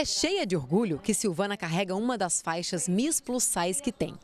É cheia de orgulho que Silvana carrega uma das faixas Miss Plus Size que tem.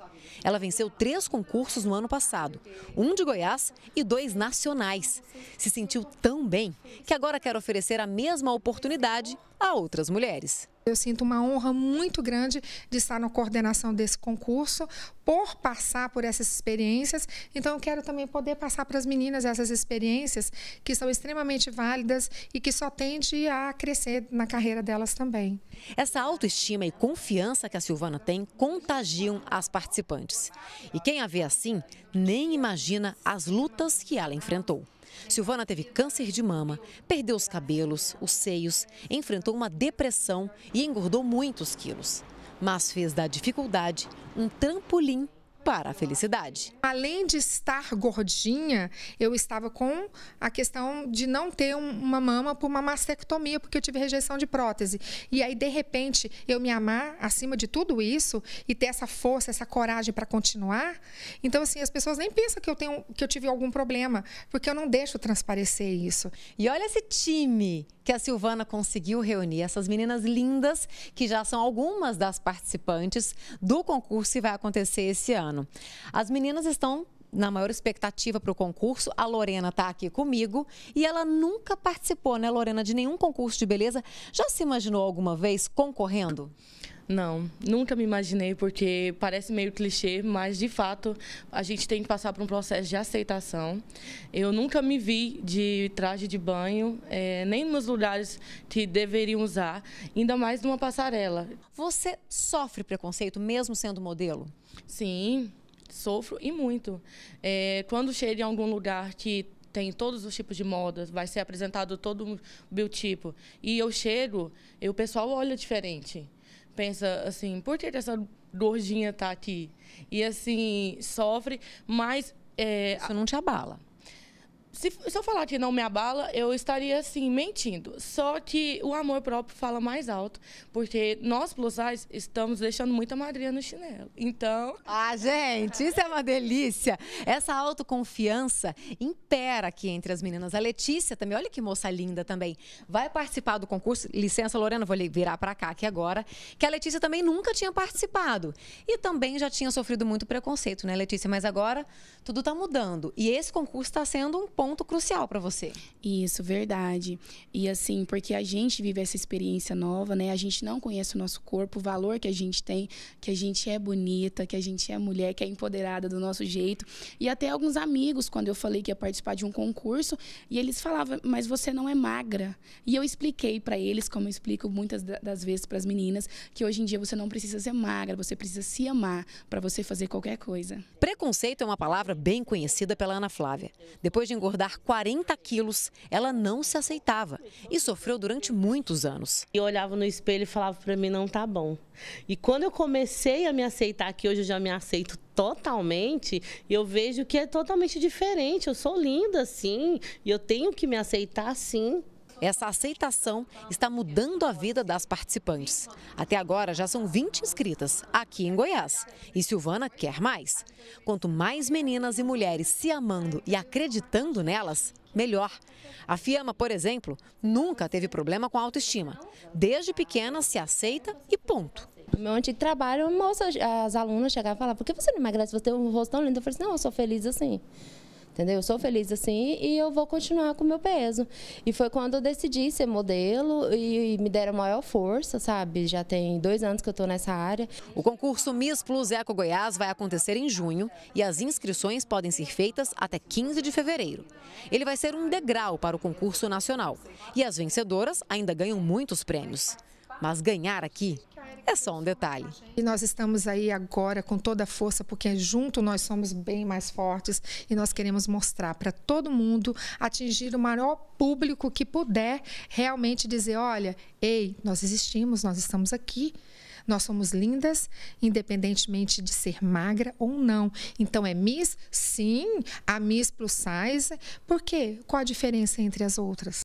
Ela venceu três concursos no ano passado, um de Goiás e dois nacionais. Se sentiu tão bem que agora quer oferecer a mesma oportunidade a outras mulheres. Eu sinto uma honra muito grande de estar na coordenação desse concurso, por passar por essas experiências. Então, eu quero também poder passar para as meninas essas experiências que são extremamente válidas e que só tende a crescer na carreira delas também. Essa autoestima e confiança que a Silvana tem contagiam as participantes. E quem a vê assim nem imagina as lutas que ela enfrentou. Silvana teve câncer de mama, perdeu os cabelos, os seios, enfrentou uma depressão e engordou muitos quilos. Mas fez da dificuldade um trampolim para a felicidade. Além de estar gordinha, eu estava com a questão de não ter uma mama por uma mastectomia, porque eu tive rejeição de prótese. E aí, de repente, eu me amar acima de tudo isso e ter essa força, essa coragem para continuar. Então, assim, as pessoas nem pensam que eu, tenho, que eu tive algum problema, porque eu não deixo transparecer isso. E olha esse time que a Silvana conseguiu reunir essas meninas lindas, que já são algumas das participantes do concurso que vai acontecer esse ano ano. As meninas estão na maior expectativa para o concurso. A Lorena está aqui comigo e ela nunca participou, né, Lorena, de nenhum concurso de beleza. Já se imaginou alguma vez concorrendo? Não, nunca me imaginei, porque parece meio clichê, mas de fato a gente tem que passar por um processo de aceitação. Eu nunca me vi de traje de banho, é, nem nos lugares que deveriam usar, ainda mais numa passarela. Você sofre preconceito mesmo sendo modelo? Sim, Sofro e muito. É, quando chego em algum lugar que tem todos os tipos de modas, vai ser apresentado todo o meu tipo e eu chego, e o pessoal olha diferente. Pensa assim, por que essa gordinha tá aqui? E assim, sofre, mas. É, Isso não te abala se, se eu falar que não me abala, eu estaria assim, mentindo. Só que o amor próprio fala mais alto, porque nós plus estamos deixando muita madrinha no chinelo. Então. Ah, gente, isso é uma delícia! Essa autoconfiança impera aqui entre as meninas. A Letícia também, olha que moça linda também, vai participar do concurso. Licença, Lorena, vou virar para cá aqui agora. Que a Letícia também nunca tinha participado e também já tinha sofrido muito preconceito, né, Letícia? Mas agora tudo está mudando e esse concurso está sendo um ponto ponto crucial para você. Isso, verdade. E assim, porque a gente vive essa experiência nova, né? A gente não conhece o nosso corpo, o valor que a gente tem, que a gente é bonita, que a gente é mulher, que é empoderada do nosso jeito. E até alguns amigos, quando eu falei que ia participar de um concurso, e eles falavam, mas você não é magra. E eu expliquei para eles, como eu explico muitas das vezes para as meninas, que hoje em dia você não precisa ser magra, você precisa se amar para você fazer qualquer coisa. Preconceito é uma palavra bem conhecida pela Ana Flávia. Depois de engordar 40 quilos, ela não se aceitava e sofreu durante muitos anos. Eu olhava no espelho e falava para mim, não tá bom. E quando eu comecei a me aceitar, que hoje eu já me aceito totalmente, eu vejo que é totalmente diferente. Eu sou linda, sim, e eu tenho que me aceitar, sim. Essa aceitação está mudando a vida das participantes. Até agora já são 20 inscritas aqui em Goiás e Silvana quer mais. Quanto mais meninas e mulheres se amando e acreditando nelas, melhor. A Fiamma, por exemplo, nunca teve problema com autoestima. Desde pequena se aceita e ponto. No meu antigo trabalho, moça, as alunas chegavam e falavam, por que você não emagrece? Você tem um rosto tão lindo. Eu falei assim, não, eu sou feliz assim. Entendeu? Eu sou feliz assim e eu vou continuar com o meu peso. E foi quando eu decidi ser modelo e, e me deram maior força, sabe? Já tem dois anos que eu estou nessa área. O concurso Miss Plus Eco Goiás vai acontecer em junho e as inscrições podem ser feitas até 15 de fevereiro. Ele vai ser um degrau para o concurso nacional e as vencedoras ainda ganham muitos prêmios. Mas ganhar aqui é só um detalhe. E nós estamos aí agora com toda a força, porque junto nós somos bem mais fortes e nós queremos mostrar para todo mundo, atingir o maior público que puder realmente dizer: olha, ei, nós existimos, nós estamos aqui. Nós somos lindas, independentemente de ser magra ou não. Então é Miss? Sim, a Miss Plus Size. Por quê? Qual a diferença entre as outras?